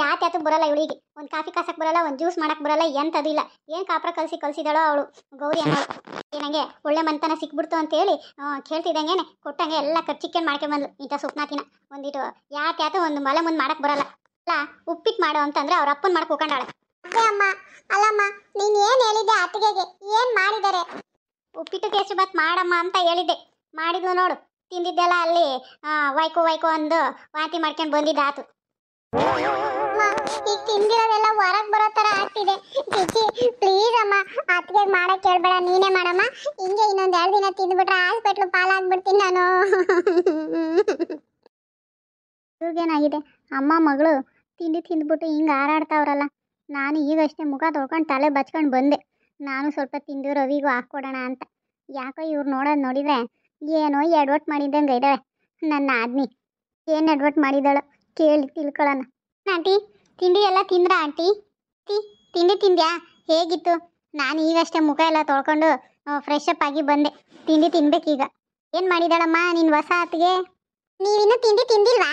ಯಾತ್ಯಾತು ಬರಲ್ಲ ಇವಳಿಗೆ ಒಂದ್ ಕಾಫಿ ಕಾಸಕ್ ಬರಲ್ಲ ಒಂದ್ ಜ್ಯೂಸ್ ಮಾಡಕ್ ಬರಲ್ಲ ಎಂತ ಅದಿಲ್ಲ ಏನ್ ಕಾಪ್ರ ಕಲ್ಸಿ ಕಲ್ಸಿದಾಳೋ ಅವಳು ಗೌರಿ ಅನ್ನೋ ಏನಂಗೆ ಒಳ್ಳೆ ಮನ್ತನ ಸಿಕ್ಬಿಡ್ತು ಅಂತ ಹೇಳಿ ಕೇಳ್ತಿದ್ದಂಗೆನೆ ಕೊಟ್ಟಂಗೆ ಎಲ್ಲ ಚಿಕ್ಕನ್ ಮಾಡ್ಕೊಂಡ್ ಬಂದ್ಲು ಇಂಥ ಸ್ವಪ್ನಾತಿನ ಒಂದಿಟ್ಟು ಯಾತ್ಯಾತು ಒಂದ್ ಮಲೆ ಮುಂದ್ ಮಾಡಕ್ ಬರಲ್ಲ ಅಲ್ಲ ಉಪ್ಪಿಟ್ಟು ಮಾಡು ಅಂತಂದ್ರೆ ಅವ್ರ ಅಪ್ಪನ್ ಮಾಡಕ್ ಅಲ್ಲಮ್ಮ ನೀನ್ ಏನ್ ಹೇಳಿದ್ದೆ ಅತ್ತಿಗೆಗೆ ಏನ್ ಮಾಡಿದಾರೆ ಉಪ್ಪಿಟ್ಟು ಕೇಸರಿ ಬಾತ್ ಮಾಡಮ್ಮ ಅಂತ ಹೇಳಿದ್ದೆ ಮಾಡಿದ್ಲು ನೋಡು ತಿಂದಿದ್ದೆಲ್ಲ ಅಲ್ಲಿ ವೈಕೋ ವೈಕೋ ಅಂದು ವಾಂತಿ ಮಾಡ್ಕೊಂಡು ಬಂದಿದ್ದಾತು ಈಗ ತಿಂದಿರೋದೆಲ್ಲ ಹೊರಗೆ ಬರೋ ಥರ ಆಗ್ತಿದೆ ಜಿಜಿ ಪ್ಲೀಸ್ ಅಮ್ಮ ಅತ್ತಿಗೆ ಮಾಡಕ್ಕೆ ಹೇಳ್ಬೇಡ ನೀನೇ ಮಾಡಮ್ಮ ಹಿಂಗೆ ಇನ್ನೊಂದು ಎರಡು ದಿನ ತಿಂದ್ಬಿಟ್ರೆ ಹಾಸ್ಪಿಟ್ಲು ಪಾಲಾಗ್ಬಿಡ್ತೀನಿ ನಾನು ಇವ್ರಿಗೇನಾಗಿದೆ ಅಮ್ಮ ಮಗಳು ತಿಂಡಿ ತಿಂದ್ಬಿಟ್ಟು ಹಿಂಗೆ ಹಾರಾಡ್ತಾವ್ರಲ್ಲ ನಾನು ಈಗಷ್ಟೇ ಮುಖ ತೊಳ್ಕೊಂಡು ತಲೆ ಬಚ್ಕೊಂಡು ಬಂದೆ ನಾನು ಸ್ವಲ್ಪ ತಿಂದು ರವಿಗೂ ಹಾಕ್ಕೊಡೋಣ ಅಂತ ಯಾಕೋ ಇವ್ರು ನೋಡೋದು ನೋಡಿದರೆ ಏನೋ ಎಡವಟ್ ಮಾಡಿದಂಗ ಇದ್ದಾಳೆ ನನ್ನ ಆದ್ನಿ ಏನು ಎಡವಟ್ ಮಾಡಿದಾಳು ಕೇಳಿ ತಿಳ್ಕೊಳ್ಳೋಣ ಆಂಟಿ ತಿಂಡಿ ಎಲ್ಲ ತಿಂದ್ರ ಆಂಟಿ ತಿ ತಿಂಡಿ ತಿಂದ್ಯಾ ಹೇಗಿತ್ತು ನಾನು ಈಗಷ್ಟೇ ಮುಖ ಎಲ್ಲ ತೊಳ್ಕೊಂಡು ಫ್ರೆಶ್ ಅಪ್ ಆಗಿ ಬಂದೆ ತಿಂಡಿ ತಿನ್ಬೇಕೀಗ ಏನು ಮಾಡಿದಾಳಮ್ಮ ನಿನ್ ಹೊಸ ಆತ್ಗೆ ನೀವಿನ್ನೂ ತಿಂಡಿ ತಿಂದಿಲ್ವಾ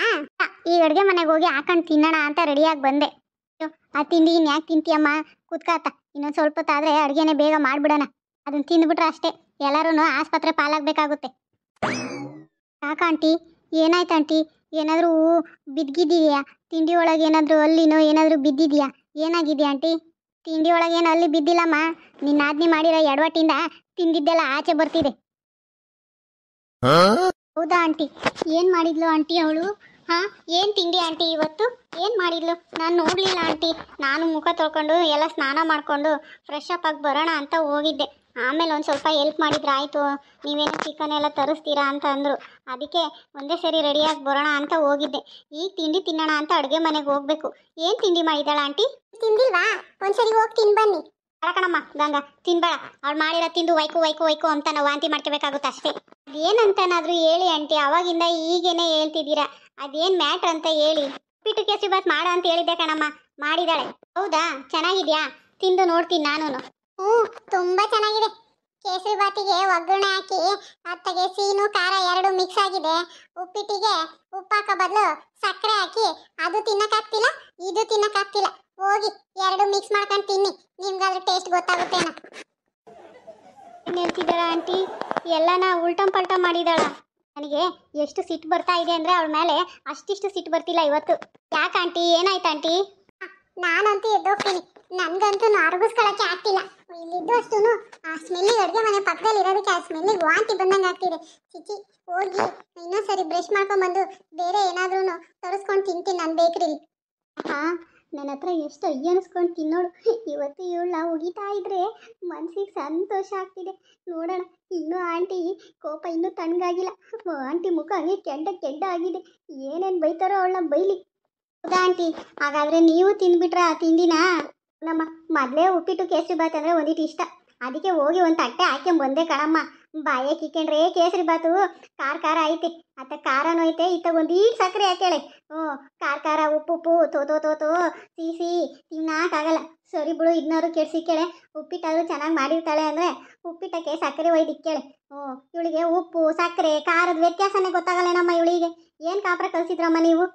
ಈ ಅಡುಗೆ ಮನೆಗೆ ಹೋಗಿ ಹಾಕೊಂಡು ತಿನ್ನೋಣ ಅಂತ ರೆಡಿಯಾಗಿ ಬಂದೆ ಆ ತಿಂಡಿ ಇನ್ನು ಯಾಕೆ ತಿಂತೀಯಮ್ಮ ಕುತ್ಕಾತ ಇನ್ನೊಂದು ಸ್ವಲ್ಪ ಹೊತ್ತಾದ್ರೆ ಅಡುಗೆನೇ ಬೇಗ ಮಾಡಿಬಿಡೋಣ ಅದನ್ನು ತಿಂದ್ಬಿಟ್ರೆ ಅಷ್ಟೇ ಎಲ್ಲರೂ ಆಸ್ಪತ್ರೆ ಪಾಲಾಗಬೇಕಾಗುತ್ತೆ ಯಾಕ ಆಂಟಿ ಏನಾಯ್ತು ಆಂಟಿ ಏನಾದರೂ ಬಿದ್ದಿದ್ದೀಯಾ ತಿಂಡಿ ಒಳಗೆ ಏನಾದರೂ ಅಲ್ಲಿನೋ ಏನಾದರೂ ಬಿದ್ದಿದೆಯಾ ಏನಾಗಿದೆ ಆಂಟಿ ತಿಂಡಿ ಒಳಗೆ ಏನು ಅಲ್ಲಿ ಬಿದ್ದಿಲ್ಲಮ್ಮ ನಿನ್ನ ಆಜ್ಞೆ ಮಾಡಿರೋ ಎಡವಟ್ಟಿಂದ ತಿಂದಿದ್ದೆಲ್ಲ ಆಚೆ ಬರ್ತಿದೆ ಹೌದಾ ಆಂಟಿ ಏನ್ ಮಾಡಿದ್ಲು ಆಂಟಿ ಅವಳು ಹಾ ಏನ್ ತಿಂಡಿ ಆಂಟಿ ಇವತ್ತು ಏನ್ ಮಾಡಿದ್ಲು ನಾನು ನೋಡ್ಲಿಲ್ಲ ಆಂಟಿ ನಾನು ಮುಖ ತೊಳ್ಕೊಂಡು ಎಲ್ಲ ಸ್ನಾನ ಮಾಡ್ಕೊಂಡು ಫ್ರೆಶ್ ಅಪ್ ಆಗಿ ಬರೋಣ ಅಂತ ಹೋಗಿದ್ದೆ ಆಮೇಲೆ ಒಂದು ಸ್ವಲ್ಪ ಹೆಲ್ಪ್ ಮಾಡಿದ್ರೆ ಆಯಿತು ನೀವೇನು ಚಿಕನ್ ಎಲ್ಲ ತರಿಸ್ತೀರಾ ಅಂತ ಅಂದರು ಅದಕ್ಕೆ ಒಂದೇ ಸರಿ ರೆಡಿಯಾಗಿ ಬರೋಣ ಅಂತ ಹೋಗಿದ್ದೆ ಈಗ ತಿಂಡಿ ತಿನ್ನೋಣ ಅಂತ ಅಡುಗೆ ಮನೆಗೆ ಹೋಗಬೇಕು ಏನು ತಿಂಡಿ ಮಾಡಿದಾಳ ಆಂಟಿ ತಿಂದಿಲ್ವಾ ಒಂದ್ಸರಿ ಹೋಗಿ ತಿನ್ ಬನ್ನಿ ಕಣಮ್ಮ ಗಂಗಾ ತಿನ್ಬೇಡ ಅವ್ಳು ಮಾಡಿರೋ ತಿಂದು ವೈಕು ವೈಕು ವೈಕು ಅಂತ ನಾವು ವಾಂತಿ ಮಾಡ್ಕೋಬೇಕಾಗುತ್ತೆ ಅಷ್ಟೇ ಅದೇನಂತನಾದರೂ ಹೇಳಿ ಆಂಟಿ ಅವಾಗಿಂದ ಈಗೇನೆ ಹೇಳ್ತಿದ್ದೀರಾ ಅದೇನು ಮ್ಯಾಟ್ರ್ ಅಂತ ಹೇಳಿ ಉಪ್ಪಿಟ್ಟು ಕೇಸರಿ ಬಾತ್ ಮಾಡ ಅಂತ ಹೇಳಿದ್ದೆ ಕಣಮ್ಮ ಮಾಡಿದಾಳೆ ಹೌದಾ ಚೆನ್ನಾಗಿದ್ಯಾ ತಿಂದು ನೋಡ್ತೀನಿ ನಾನು ಹ್ಮ್ ತುಂಬಾ ಚೆನ್ನಾಗಿದೆ ಕೇಸರಿ ಬಾತಿಗೆ ಒಗ್ಗರಣೆ ಹಾಕಿ ಅತ್ತಗೆ ಸೀನು ಖಾರ ಎರಡು ಮಿಕ್ಸ್ ಆಗಿದೆ ಉಪ್ಪಿಟ್ಟಿಗೆ ಉಪ್ಪಾಕ ಬದಲು ಸಕ್ಕರೆ ಹಾಕಿ ಅದು ತಿನ್ನಕ್ಕಾಗ್ತಿಲ್ಲ ಇದು ತಿನ್ನಕ್ಕಾಗ್ತಿಲ್ಲ ಹೋಗಿ ಎರಡು ಮಿಕ್ಸ್ ಮಾಡ್ಕೊಂಡು ತಿನ್ನಿ ನಿಮ್ಗಾದ್ರೂ ಟೇಸ್ಟ್ ಗೊತ್ತಾಗುತ್ತೇನೋ ಹೇಳ್ತಿದ್ದಾಳ ಆಂಟಿ ಎಲ್ಲನ ಉಲ್ಟಂ ಪಲ್ಟ ಮಾಡಿದಾಳ ನನಗೆ ಎಷ್ಟು ಸಿಟ್ಟು ಬರ್ತಾ ಇದೆ ಅಂದರೆ ಅವಳ ಮೇಲೆ ಅಷ್ಟಿಷ್ಟು ಸಿಟ್ಟು ಬರ್ತಿಲ್ಲ ಇವತ್ತು ಯಾಕೆ ಆಂಟಿ ಏನಾಯ್ತು ಆಂಟಿ ನಾನಂತೂ ಎದ್ದೋಗ್ತೀನಿ ನನ್ಗಂತೂ ಅರ್ಗಿಸ್ಕೊಳಕ್ಕೆ ಆಗ್ತಿಲ್ಲ ಇಲ್ಲಿದ್ದು ಆ ಸ್ಮೆಲ್ಲಿ ಅಡುಗೆ ಮನೆ ಪಕ್ಕದಲ್ಲಿ ಇರೋದಕ್ಕೆ ಆ ಸ್ಮೆಲ್ಲಿಗೆ ವಾಂತಿ ಬಂದಂಗೆ ಆಗ್ತಿದೆ ಚಿಚಿ ಹೋಗಿ ಇನ್ನೊಂದ್ಸರಿ ಬ್ರಷ್ ಮಾಡ್ಕೊಂಬಂದು ಬೇರೆ ಏನಾದ್ರೂ ತರಿಸ್ಕೊಂಡು ತಿಂತೀನಿ ನಾನು ಬೇಕ್ರಿ ಹಾ ನನ್ನ ಹತ್ರ ಎಷ್ಟು ಅಯ್ಯ ಅನಿಸ್ಕೊಂಡು ತಿನ್ನೋಳು ಇವತ್ತು ಇವಳ ಒಗಿತಾ ಇದ್ರೆ ಮನ್ಸಿಗೆ ಸಂತೋಷ ಆಗ್ತಿದೆ ನೋಡೋಣ ಇನ್ನೂ ಆಂಟಿ ಕೋಪ ಇನ್ನೂ ತಣ್ಣಗಾಗಿಲ್ಲ ಆಂಟಿ ಮುಖ ಹಂಗೆ ಕೆಡ್ಡ ಕೆಡ್ಡ ಆಗಿದೆ ಏನೇನು ಬೈತಾರೋ ಅವಳನ್ನ ಬೈಲಿ ಹೌದಾ ಆಂಟಿ ಹಾಗಾದ್ರೆ ನೀವು ತಿಂದುಬಿಟ್ರಾ ಆ ನಮ್ಮ ಮೊದಲೇ ಉಪ್ಪಿಟ್ಟು ಕೇಸರಿ ಬಾತ್ ಅಂದರೆ ಒಂದಿಟ್ಟು ಇಷ್ಟ ಅದಕ್ಕೆ ಹೋಗಿ ಒಂದು ತಟ್ಟೆ ಹಾಕ್ಯಂಬ ಬಂದೆ ಕಣಮ್ಮ ಬಾಯಿ ಕಿಕ್ಕಂಡ್ರೆ ಕೇಸರಿ ಬಾತು ಖಾರ ಖಾರ ಐತೆ ಅತ್ತ ಖಾರನೂ ಐತೆ ಇತ್ತ ಒಂದು ಸಕ್ಕರೆ ಹಾಕೇಳೆ ಹ್ಞೂ ಖಾರ ಖಾರ ಉಪ್ಪು ಉಪ್ಪು ತೋತೋ ತೋತೋ ತೋ ತೋ ಸಿಹಿ ತಿನ್ನಾಕಾಗಲ್ಲ ಸರಿ ಬಿಡು ಕೆಡಿಸಿ ಕೇಳೆ ಉಪ್ಪಿಟ್ಟಾದರೂ ಚೆನ್ನಾಗಿ ಮಾಡಿರ್ತಾಳೆ ಅಂದರೆ ಉಪ್ಪಿಟ್ಟಕ್ಕೆ ಸಕ್ಕರೆ ಒಯ್ದಿಕ್ಕೇಳೆ ಹ್ಞೂ ಇವಳಿಗೆ ಉಪ್ಪು ಸಕ್ಕರೆ ಖಾರದ ವ್ಯತ್ಯಾಸನೇ ನಮ್ಮ ಇವಳಿಗೆ ಏನು ಕಾಪ್ರ ಕಲಿಸಿದ್ರಮ್ಮ ನೀವು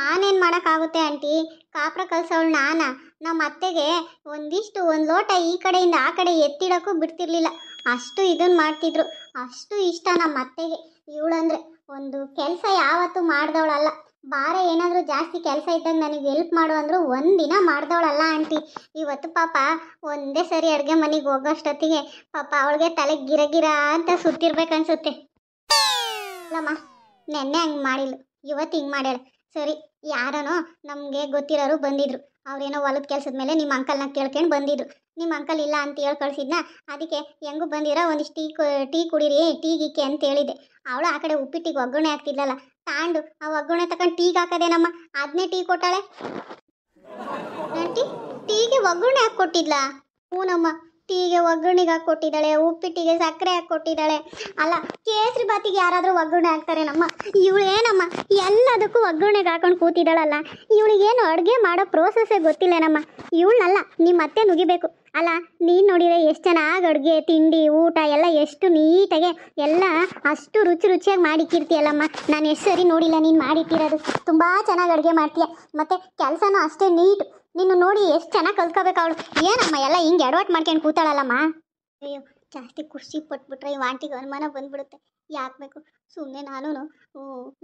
ನಾನೇನು ಮಾಡೋಕ್ಕಾಗುತ್ತೆ ಆಂಟಿ ಕಾಪ್ರ ಕಲ್ಸವಳು ನಾನಾ ನಮ್ಮ ಅತ್ತೆಗೆ ಒಂದಿಷ್ಟು ಒಂದು ಲೋಟ ಈ ಕಡೆಯಿಂದ ಆ ಕಡೆ ಎತ್ತಿಡೋಕ್ಕೂ ಬಿಡ್ತಿರ್ಲಿಲ್ಲ ಅಷ್ಟು ಇದನ್ನು ಮಾಡ್ತಿದ್ರು ಅಷ್ಟು ಇಷ್ಟ ನಮ್ಮ ಅತ್ತೆಗೆ ಇವಳಂದ್ರೆ ಒಂದು ಕೆಲಸ ಯಾವತ್ತೂ ಮಾಡ್ದವಳಲ್ಲ ಬಾರ ಏನಾದರೂ ಜಾಸ್ತಿ ಕೆಲಸ ಇದ್ದಾಗ ನನಗೆ ಎಲ್ಪ್ ಮಾಡು ಅಂದರೂ ಒಂದಿನ ಮಾಡಿದವಳಲ್ಲ ಆಂಟಿ ಇವತ್ತು ಪಾಪ ಒಂದೇ ಸರಿ ಅಡುಗೆ ಮನೆಗೆ ಹೋಗೋಷ್ಟೊತ್ತಿಗೆ ಪಾಪ ಅವಳಿಗೆ ತಲೆ ಗಿರಗಿರ ಅಂತ ಸುತ್ತಿರ್ಬೇಕನ್ಸುತ್ತೆ ಅಲ್ಲಮ್ಮ ನೆನ್ನೆ ಹಂಗೆ ಮಾಡಿಲ್ಲ ಇವತ್ತು ಹಿಂಗೆ ಮಾಡ್ಯಾಳೆ ಸರಿ ಯಾರನೋ ನಮಗೆ ಗೊತ್ತಿರೋರು ಬಂದಿದ್ರು ಅವ್ರೇನೋ ಹೊಲದ ಕೆಲಸದ ಮೇಲೆ ನಿಮ್ಮ ಅಂಕಲ್ನ ಕೇಳ್ಕೊಂಡು ಬಂದಿದ್ರು ನಿಮ್ಮ ಅಂಕಲ್ ಇಲ್ಲ ಅಂತ ಹೇಳಿ ಕಳಿಸಿದ್ನ ಅದಕ್ಕೆ ಹೆಂಗೂ ಬಂದಿರೋ ಒಂದಿಷ್ಟು ಟೀ ಟೀ ಕುಡೀರಿ ಟೀ ಗೀಕೆ ಅಂತ ಹೇಳಿದ್ದೆ ಅವಳು ಆ ಕಡೆ ಉಪ್ಪಿಟ್ಟಿಗೆ ಒಗ್ಗರಣೆ ಹಾಕ್ತಿದ್ಲಲ್ಲ ತಾಂಡು ಆ ಒಗ್ಗರಣೆ ತಕೊಂಡು ಟೀಗೆ ಹಾಕೋದೇನಮ್ಮ ಅದನ್ನೇ ಟೀ ಕೊಟ್ಟಾಳೆ ಆಂಟಿ ಟೀಗೆ ಒಗ್ಗರಣೆ ಹಾಕಿ ಕೊಟ್ಟಿದ್ಲಾ ಹ್ಞೂನಮ್ಮ ಟೀಗೆ ಒಗ್ಗರಣೆಗೆ ಹಾಕ್ಕೊಟ್ಟಿದ್ದಾಳೆ ಉಪ್ಪಿಟ್ಟಿಗೆ ಸಕ್ಕರೆ ಹಾಕ್ಕೊಟ್ಟಿದ್ದಾಳೆ ಅಲ್ಲ ಕೇಸರಿ ಬಾತಿಗೆ ಯಾರಾದರೂ ಒಗ್ಗರಣೆ ಹಾಕ್ತಾರೆ ನಮ್ಮ ಇವಳು ಏನಮ್ಮ ಎಲ್ಲದಕ್ಕೂ ಒಗ್ಗರಣೆಗೆ ಹಾಕೊಂಡು ಕೂತಿದ್ದಾಳಲ್ಲ ಇವಳಿಗೇನು ಅಡುಗೆ ಮಾಡೋ ಪ್ರೋಸೆಸ್ಸೇ ಗೊತ್ತಿಲ್ಲನಮ್ಮ ಇವಳನ್ನಲ್ಲ ನಿಮ್ಮ ಮತ್ತೆ ನುಗಿಬೇಕು ಅಲ್ಲ ನೀನು ನೋಡಿದರೆ ಎಷ್ಟು ಚೆನ್ನಾಗಿ ಅಡುಗೆ ತಿಂಡಿ ಊಟ ಎಲ್ಲ ಎಷ್ಟು ನೀಟಾಗೆ ಎಲ್ಲ ಅಷ್ಟು ರುಚಿ ರುಚಿಯಾಗಿ ಮಾಡಿಕ್ಕಿರ್ತೀಯಲ್ಲಮ್ಮ ನಾನು ಎಷ್ಟು ಸರಿ ನೋಡಿಲ್ಲ ನೀನು ಮಾಡಿಟ್ಟಿರೋದು ತುಂಬ ಚೆನ್ನಾಗಿ ಅಡುಗೆ ಮಾಡ್ತೀಯ ಮತ್ತು ಕೆಲಸನೂ ಅಷ್ಟೇ ನೀಟು ನಿನ್ನ ನೋಡಿ ಎಷ್ಟು ಚೆನ್ನಾಗಿ ಕಲ್ತ್ಕೋಬೇಕು ಅವಳು ಏನಮ್ಮ ಎಲ್ಲ ಹಿಂಗೆ ಎಡವಟ್ ಮಾಡ್ಕೊಂಡು ಕೂತಾಳಲ್ಲಮ್ಮ ಅಯ್ಯೋ ಜಾಸ್ತಿ ಖುಷಿ ಪಟ್ಬಿಟ್ರೆ ಈ ಆಂಟಿಗೆ ಅನುಮಾನ ಬಂದ್ಬಿಡುತ್ತೆ ಬೇಕು ಸುಮ್ಮನೆ ನಾನು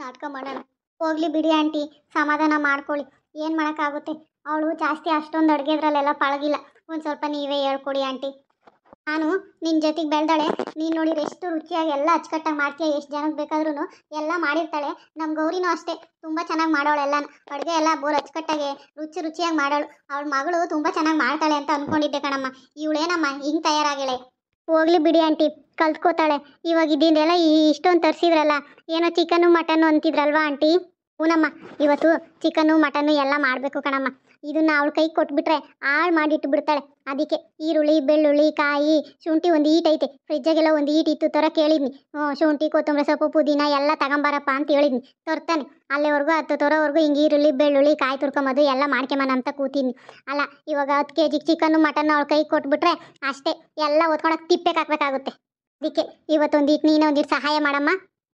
ನಾಟಕ ಮಾಡೋಣ ಹೋಗ್ಲಿ ಬಿಡಿ ಆಂಟಿ ಸಮಾಧಾನ ಮಾಡ್ಕೊಳ್ಳಿ ಏನು ಮಾಡೋಕ್ಕಾಗುತ್ತೆ ಅವಳು ಜಾಸ್ತಿ ಅಷ್ಟೊಂದು ಅಡುಗೆದ್ರಲ್ಲೆಲ್ಲ ಪಳಗಿಲ್ಲ ಒಂದು ಸ್ವಲ್ಪ ನೀವೇ ಹೇಳ್ಕೊಡಿ ಆಂಟಿ ನಾನು ನಿನ್ನ ಜೊತೆಗೆ ಬೆಳೆದಾಳೆ ನೀನು ನೋಡಿ ಎಷ್ಟು ರುಚಿಯಾಗಿ ಎಲ್ಲ ಅಚ್ಚುಕಟ್ಟಾಗಿ ಮಾಡ್ತೀಯ ಎಷ್ಟು ಜನಕ್ಕೆ ಬೇಕಾದ್ರೂ ಎಲ್ಲ ಮಾಡಿರ್ತಾಳೆ ನಮ್ಮ ಗೌರಿನೂ ಅಷ್ಟೇ ತುಂಬ ಚೆನ್ನಾಗಿ ಮಾಡೋಳು ಅಡುಗೆ ಎಲ್ಲ ಬೋರ್ ಅಚ್ಚುಕಟ್ಟಾಗಿ ರುಚಿ ರುಚಿಯಾಗಿ ಮಾಡೋಳು ಅವಳ ಮಗಳು ತುಂಬ ಚೆನ್ನಾಗಿ ಮಾಡ್ತಾಳೆ ಅಂತ ಅಂದ್ಕೊಂಡಿದ್ದೆ ಕಣಮ್ಮ ಇವಳೇನಮ್ಮ ಹಿಂಗೆ ತಯಾರಾಗಿಳೆ ಹೋಗ್ಲಿ ಬಿಡಿ ಆಂಟಿ ಕಲ್ತ್ಕೋತಾಳೆ ಇವಾಗ ಈ ಇಷ್ಟೊಂದು ತರಿಸಿದ್ರಲ್ಲ ಏನೋ ಚಿಕನ್ನು ಮಟನ್ನು ಅಂತಿದ್ರಲ್ವಾ ಆಂಟಿ ಹ್ಞೂನಮ್ಮ ಇವತ್ತು ಚಿಕನ್ನು ಮಟನ್ನು ಎಲ್ಲ ಮಾಡಬೇಕು ಕಣಮ್ಮ ಇದನ್ನು ಅವಳ ಕೈ ಕೊಟ್ಬಿಟ್ರೆ ಹಾಳು ಮಾಡಿಟ್ಟು ಬಿಡ್ತಾಳೆ ಅದಕ್ಕೆ ಈರುಳ್ಳಿ ಬೆಳ್ಳುಳ್ಳಿ ಕಾಯಿ ಶುಂಠಿ ಒಂದು ಈಟ್ ಐತೆ ಫ್ರಿಜ್ಜಾಗೆಲ್ಲ ಒಂದು ಈಟ್ ಇತ್ತು ಥರ ಕೇಳಿದ್ನಿ ಹ್ಞೂ ಶುಂಠಿ ಕೊತ್ತಂಬರಿ ಸೊಪ್ಪು ಪುದೀನ ಎಲ್ಲ ತಗೊಂಬಾರಪ್ಪ ಅಂತ ಹೇಳಿದ್ನಿ ತರ್ತಾನೆ ಅಲ್ಲೇವರೆಗೂ ಹತ್ತು ತರೋವರೆಗೂ ಹಿಂಗೆ ಈರುಳ್ಳಿ ಬೆಳ್ಳುಳ್ಳಿ ಕಾಯಿ ತುರ್ಕೊಂಬೋದು ಎಲ್ಲ ಮಾಡ್ಕೊಂಬನ ಅಂತ ಕೂತಿದ್ನಿ ಅಲ್ಲ ಇವಾಗ ಹತ್ತು ಕೆ ಜಿ ಚಿಕನ್ನು ಮಟನ್ ಅವಳ ಕೈ ಕೊಟ್ಬಿಟ್ರೆ ಅಷ್ಟೇ ಎಲ್ಲ ಓದ್ಕೊಳಕ್ಕೆ ತಿಪ್ಪೆಗೆ ಹಾಕಬೇಕಾಗುತ್ತೆ ಅದಕ್ಕೆ ಇವತ್ತೊಂದು ಈಟ್ ನೀನು ಒಂದಿಟ್ಟು ಸಹಾಯ ಮಾಡಮ್ಮ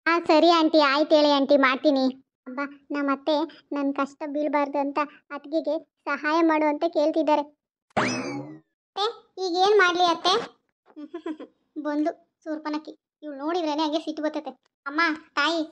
ಹಾಂ ಸರಿ ಆಂಟಿ ಆಯ್ತು ಹೇಳಿ ಆಂಟಿ ಮಾಡ್ತೀನಿ ಅಬ್ಬ ನಮ್ಮತ್ತೆ ನನ್ನ ಕಷ್ಟ ಬೀಳಬಾರ್ದು ಅಂತ ಅತ್ತಿಗೆಗೆ ಸಹಾಯ ಮಾಡು ಅಂತ ಕೇಳ್ತಿದ್ದಾರೆ ಈಗ ಏನು ಮಾಡಲಿ ಅತ್ತೆ ಬಂದು ಸೂರ್ಪನಕ್ಕಿ ಇವ್ಳು ನೋಡಿದ್ರೇನೆ ಹಾಗೆ ಸಿಟ್ಟು ಬರ್ತತೆ ಅಮ್ಮ ತಾಯಿ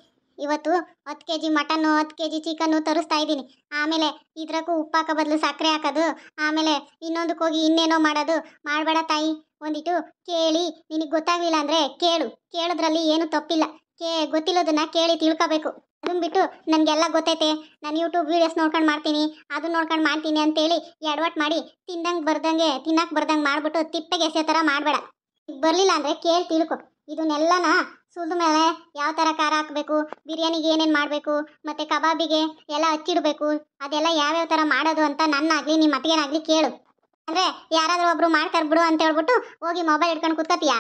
ಇವತ್ತು ಹತ್ತು ಕೆ ಜಿ ಮಟನ್ನು ಹತ್ತು ಕೆ ಜಿ ಚಿಕನ್ನು ತರಿಸ್ತಾ ಇದ್ದೀನಿ ಆಮೇಲೆ ಇದ್ರಕ್ಕೂ ಹಾಕೋ ಬದಲು ಸಕ್ಕರೆ ಹಾಕೋದು ಆಮೇಲೆ ಇನ್ನೊಂದಕ್ಕೆ ಹೋಗಿ ಇನ್ನೇನೋ ಮಾಡೋದು ಮಾಡಬೇಡ ತಾಯಿ ಒಂದಿಟ್ಟು ಕೇಳಿ ನಿನಗೆ ಗೊತ್ತಾಗಲಿಲ್ಲ ಅಂದರೆ ಕೇಳು ಕೇಳೋದ್ರಲ್ಲಿ ಏನೂ ತಪ್ಪಿಲ್ಲ ಕೇ ಗೊತ್ತಿಲ್ಲದನ್ನ ಕೇಳಿ ತಿಳ್ಕೋಬೇಕು ಅದನ್ನ ಬಿಟ್ಟು ನನಗೆಲ್ಲ ಗೊತ್ತೈತೆ ನಾನು ಯೂಟ್ಯೂಬ್ ವೀಡಿಯೋಸ್ ನೋಡ್ಕೊಂಡು ಮಾಡ್ತೀನಿ ಅದು ನೋಡ್ಕೊಂಡು ಮಾಡ್ತೀನಿ ಅಂತೇಳಿ ಎಡವಟ್ ಮಾಡಿ ತಿಂದಂಗೆ ಬರ್ದಂಗೆ ತಿನ್ನಕ್ಕೆ ಬರ್ದಂಗೆ ಮಾಡಿಬಿಟ್ಟು ತಿಪ್ಪೆಗೆ ಎಸೆ ಥರ ಮಾಡಬೇಡ ಬರಲಿಲ್ಲ ಅಂದರೆ ಕೇಳಿ ತಿಳ್ಕೊ ಇದನ್ನೆಲ್ಲನ ಸುಲಿದ ಮೇಲೆ ಯಾವ ಥರ ಖಾರ ಹಾಕಬೇಕು ಬಿರಿಯಾನಿಗೆ ಏನೇನು ಮಾಡಬೇಕು ಮತ್ತು ಕಬಾಬಿಗೆ ಎಲ್ಲ ಹಚ್ಚಿಡಬೇಕು ಅದೆಲ್ಲ ಯಾವ್ಯಾವ ಥರ ಮಾಡೋದು ಅಂತ ನನ್ನಾಗಲಿ ನಿಮ್ಮ ಅತ್ತಿಗೆನಾಗಲಿ ಕೇಳು ಅಂದ್ರೆ ಯಾರಾದ್ರೂ ಒಬ್ರು ಮಾಡ್ತಾರೆ ಬಿಡು ಅಂತ ಹೇಳ್ಬಿಟ್ಟು ಹೋಗಿ ಮೊಬೈಲ್ ಇಟ್ಕೊಂಡು ಕುತ್ಕೋತೀಯಾ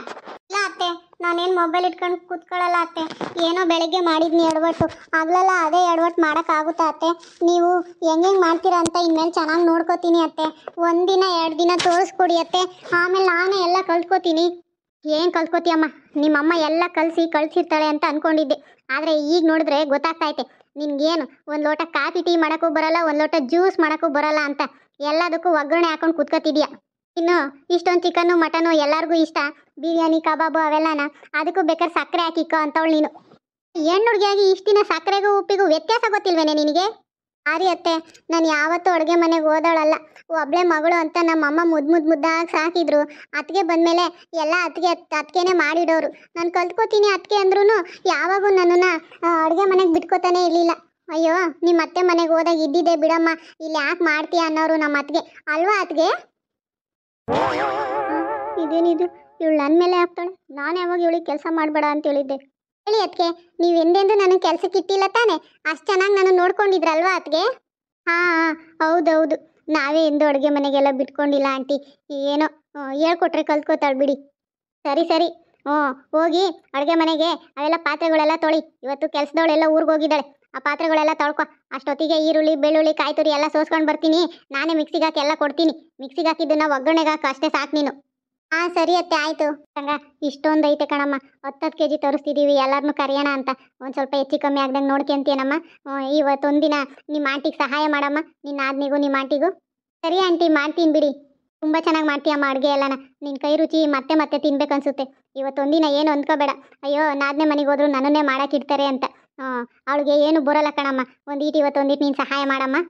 ಇಲ್ಲ ಅತ್ತೆ ನಾನೇನು ಮೊಬೈಲ್ ಇಟ್ಕೊಂಡು ಕುತ್ಕೊಳ್ಳಲ್ಲ ಅತ್ತೆ ಏನೋ ಬೆಳಿಗ್ಗೆ ಮಾಡಿದ್ನಿ ಎಡವಟ್ಟು ಆಗ್ಲಲ್ಲ ಅದೇ ಎಡವಟ್ಟು ಮಾಡೋಕ್ಕಾಗುತ್ತಾ ಅತ್ತೆ ನೀವು ಹೆಂಗ್ ಮಾಡ್ತೀರಾ ಅಂತ ಇನ್ಮೇಲೆ ಚೆನ್ನಾಗಿ ನೋಡ್ಕೋತೀನಿ ಅತ್ತೆ ಒಂದಿನ ಎರಡು ದಿನ ತೋರಿಸ್ಕೊಡಿ ಅತ್ತೆ ಆಮೇಲೆ ನಾನೇ ಎಲ್ಲ ಕಲ್ತ್ಕೋತೀನಿ ಏನು ಕಲ್ತ್ಕೋತೀಯಮ್ಮ ನಿಮ್ಮಮ್ಮ ಎಲ್ಲ ಕಲ್ಸಿ ಕಳ್ಸಿರ್ತಾಳೆ ಅಂತ ಅನ್ಕೊಂಡಿದ್ದೆ ಆದ್ರೆ ಈಗ ನೋಡಿದ್ರೆ ಐತೆ ನಿನ್ಗೇನು ಒಂದು ಲೋಟ ಕಾಫಿ ಟೀ ಮಾಡೋಕ್ಕೂ ಬರಲ್ಲ ಒಂದು ಲೋಟ ಜ್ಯೂಸ್ ಮಾಡೋಕ್ಕೂ ಬರಲ್ಲ ಅಂತ ಎಲ್ಲದಕ್ಕೂ ಒಗ್ಗರಣೆ ಹಾಕೊಂಡು ಕುತ್ಕೋತಿದ್ಯಾ ಇನ್ನು ಇಷ್ಟೊಂದು ಚಿಕನ್ನು ಮಟನು ಎಲ್ಲರಿಗೂ ಇಷ್ಟ ಬಿರಿಯಾನಿ ಕಬಾಬು ಅವೆಲ್ಲನ ಅದಕ್ಕೂ ಬೇಕಾದ್ರೆ ಸಕ್ಕರೆ ಹಾಕಿಕ್ಕೋ ಅಂತವಳು ನೀನು ಹೆಣ್ಣು ಹುಡುಗಿಯಾಗಿ ಇಷ್ಟಿನ ಸಕ್ಕರೆಗೂ ಉಪ್ಪಿಗೂ ವ್ಯತ್ಯಾಸ ಗೊತ್ತಿಲ್ವೇನೆ ನಿನಗೆ ಸಾರಿ ಅತ್ತೆ ನಾನು ಯಾವತ್ತೂ ಅಡುಗೆ ಮನೆಗೆ ಓದೋಳಲ್ಲ ಒಬ್ಳೆ ಮಗಳು ಅಂತ ನಮ್ಮಮ್ಮ ಮುದ್ದು ಮುದ್ದು ಮುದ್ದಾಗಿ ಸಾಕಿದ್ರು ಅತ್ತಿಗೆ ಬಂದಮೇಲೆ ಎಲ್ಲ ಅತ್ತಿಗೆ ಅತ್ತಿಗೆನೇ ಮಾಡಿಡೋರು ನಾನು ಕಲ್ತ್ಕೋತೀನಿ ಅತ್ತಿಗೆ ಅಂದ್ರೂ ಯಾವಾಗೂ ನನ್ನನ್ನು ಅಡುಗೆ ಮನೆಗೆ ಬಿಟ್ಕೋತಾನೆ ಇರಲಿಲ್ಲ ಅಯ್ಯೋ ನಿಮ್ಮ ಅತ್ತೆ ಮನೆಗೆ ಹೋದಾಗ ಇದ್ದಿದೆ ಬಿಡಮ್ಮ ಇಲ್ಲಿ ಯಾಕೆ ಮಾಡ್ತೀಯ ಅನ್ನೋರು ನಮ್ಮ ಅತ್ತಿಗೆ ಅಲ್ವಾ ಅತ್ತಿಗೆ ಇದೇನಿದು ಇವಳು ನನ್ನ ಮೇಲೆ ಹಾಕ್ತಾಳೆ ನಾನು ಯಾವಾಗ ಇವಳಿಗೆ ಕೆಲಸ ಮಾಡಬೇಡ ಅಂತ ಹೇಳಿದ್ದೆ ಹೇಳಿ ಅದಕ್ಕೆ ನೀವು ಎಂದೆಂದು ನನ್ನ ಕೆಲಸಕ್ಕೆ ಇಟ್ಟಿಲ್ಲ ತಾನೆ ಅಷ್ಟು ಚೆನ್ನಾಗಿ ನಾನು ನೋಡ್ಕೊಂಡಿದ್ರಲ್ವಾ ಅದಕ್ಕೆ ಹಾಂ ಹೌದೌದು ನಾವೇ ಎಂದು ಅಡುಗೆ ಮನೆಗೆಲ್ಲ ಬಿಟ್ಕೊಂಡಿಲ್ಲ ಆಂಟಿ ಏನೋ ಹೇಳ್ಕೊಟ್ರೆ ಕಲ್ತ್ಕೋತಾಳೆ ಬಿಡಿ ಸರಿ ಸರಿ ಹ್ಞೂ ಹೋಗಿ ಅಡುಗೆ ಮನೆಗೆ ಅವೆಲ್ಲ ಪಾತ್ರೆಗಳೆಲ್ಲ ತೊಳಿ ಇವತ್ತು ಕೆಲಸದವಳೆಲ್ಲ ಊರಿಗೆ ಹೋಗಿದ್ದಾಳೆ ಆ ಪಾತ್ರೆಗಳೆಲ್ಲ ತೊಳ್ಕೊ ಅಷ್ಟೊತ್ತಿಗೆ ಈರುಳ್ಳಿ ಬೆಳ್ಳುಳ್ಳಿ ಕಾಯಿ ತುರಿ ಎಲ್ಲ ಸೋಸ್ಕೊಂಡು ಬರ್ತೀನಿ ನಾನೇ ಮಿಕ್ಸಿಗೆ ಹಾಕಿ ಎಲ್ಲ ಕೊಡ್ತೀನಿ ಮಿಕ್ಸಿಗೆ ಹಾಕಿದ್ದನ್ನು ಒಗ್ಗರಣೆಗೆ ಹಾಕಿ ಅಷ್ಟೇ ಸಾಕು ನೀನು ಹಾ ಸರಿ ಅತ್ತೆ ಆಯ್ತು ಕಣ ಇಷ್ಟೊಂದು ಐತೆ ಕಣಮ್ಮ ಹತ್ತತ್ತು ಕೆ ಜಿ ತರಿಸ್ತಿದ್ದೀವಿ ಎಲ್ಲರನ್ನೂ ಕರೆಯೋಣ ಅಂತ ಒಂದು ಸ್ವಲ್ಪ ಹೆಚ್ಚು ಕಮ್ಮಿ ಆಗ್ದಂಗೆ ನೋಡ್ಕೊಂತೀನಮ್ಮ ಇವತ್ತೊಂದಿನ ನಿಮ್ಮ ಆಂಟಿಗೆ ಸಹಾಯ ಮಾಡಮ್ಮ ನಿನ್ನ ಆದ್ನಿಗೂ ನಿಮ್ಮ ಆಂಟಿಗೂ ಸರಿ ಆಂಟಿ ಮಾಡ್ತೀನಿ ಬಿಡಿ ತುಂಬ ಚೆನ್ನಾಗಿ ಮಾಡ್ತೀಯಮ್ಮ ಅಡುಗೆ ಎಲ್ಲನ ನಿನ್ನ ಕೈ ರುಚಿ ಮತ್ತೆ ಮತ್ತೆ ತಿನ್ಬೇಕನ್ಸುತ್ತೆ ಇವತ್ತೊಂದಿನ ಏನು ಅಂದ್ಕೋಬೇಡ ಅಯ್ಯೋ ನಾದನೇ ಮನೆಗೆ ಹೋದ್ರು ನನ್ನನ್ನೇ ಮಾಡೋಕ್ಕಿಡ್ತಾರೆ ಅಂತ ಅವಳಿಗೆ ಏನು ಬರಲ್ಲ ಕಣಮ್ಮ ಒಂದು ಈಟ್ ಇವತ್ತೊಂದಿಟ್ಟು ನೀನು ಸಹಾಯ ಮಾಡಮ್ಮ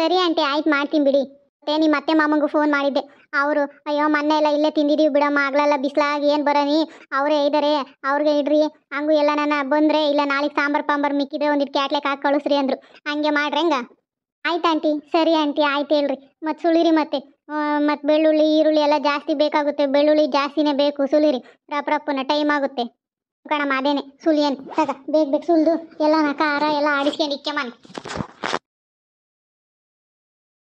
ಸರಿ ಆಂಟಿ ಆಯ್ತು ಮಾಡ್ತೀನಿ ಬಿಡಿ ಮತ್ತೆ ನಿಮ್ಮ ಅತ್ತೆ ಫೋನ್ ಮಾಡಿದ್ದೆ ಅವರು ಅಯ್ಯೋ ಮೊನ್ನೆ ಎಲ್ಲ ಇಲ್ಲೇ ತಿಂದಿದ್ದೀವಿ ಬಿಡಮ್ಮ ಆಗ್ಲಲ್ಲ ಬಿಸಿಲಾಗಿ ಏನು ಬರೋನಿ ಅವರೇ ಇದ್ದಾರೆ ಅವ್ರಿಗೆ ಇಡ್ರಿ ಹಂಗೂ ಎಲ್ಲ ನನ್ನ ಬಂದರೆ ಇಲ್ಲ ನಾಳೆಗೆ ಸಾಂಬಾರು ಪಾಂಬಾರು ಮಿಕ್ಕಿದ್ರೆ ಒಂದಿಟ್ಟು ಕ್ಯಾಟ್ಲೆಕ್ ಹಾಕಿ ಕಳಿಸ್ರಿ ಅಂದರು ಹಂಗೆ ಮಾಡ್ರಿ ಹೆಂಗ ಆಯ್ತು ಆಂಟಿ ಸರಿ ಆಂಟಿ ಆಯ್ತು ಹೇಳ್ರಿ ಮತ್ತು ಸುಳಿರಿ ಮತ್ತೆ ಮತ್ತು ಬೆಳ್ಳುಳ್ಳಿ ಈರುಳ್ಳಿ ಎಲ್ಲ ಜಾಸ್ತಿ ಬೇಕಾಗುತ್ತೆ ಬೆಳ್ಳುಳ್ಳಿ ಜಾಸ್ತಿನೇ ಬೇಕು ಸುಳಿರಿ ರಪ್ಪನ ಟೈಮ್ ಆಗುತ್ತೆ ಕಣಮ್ಮ ಅದೇನೆ ಸುಲಿಯನ್ ತಗ ಬೇಗ ಬೇಗ ಸುಲಿದು ಎಲ್ಲ ಖಾರ ಎಲ್ಲ ಆಡಿಸ್ಕೊಂಡು ಇಕ್ಕೆ ಮನೆ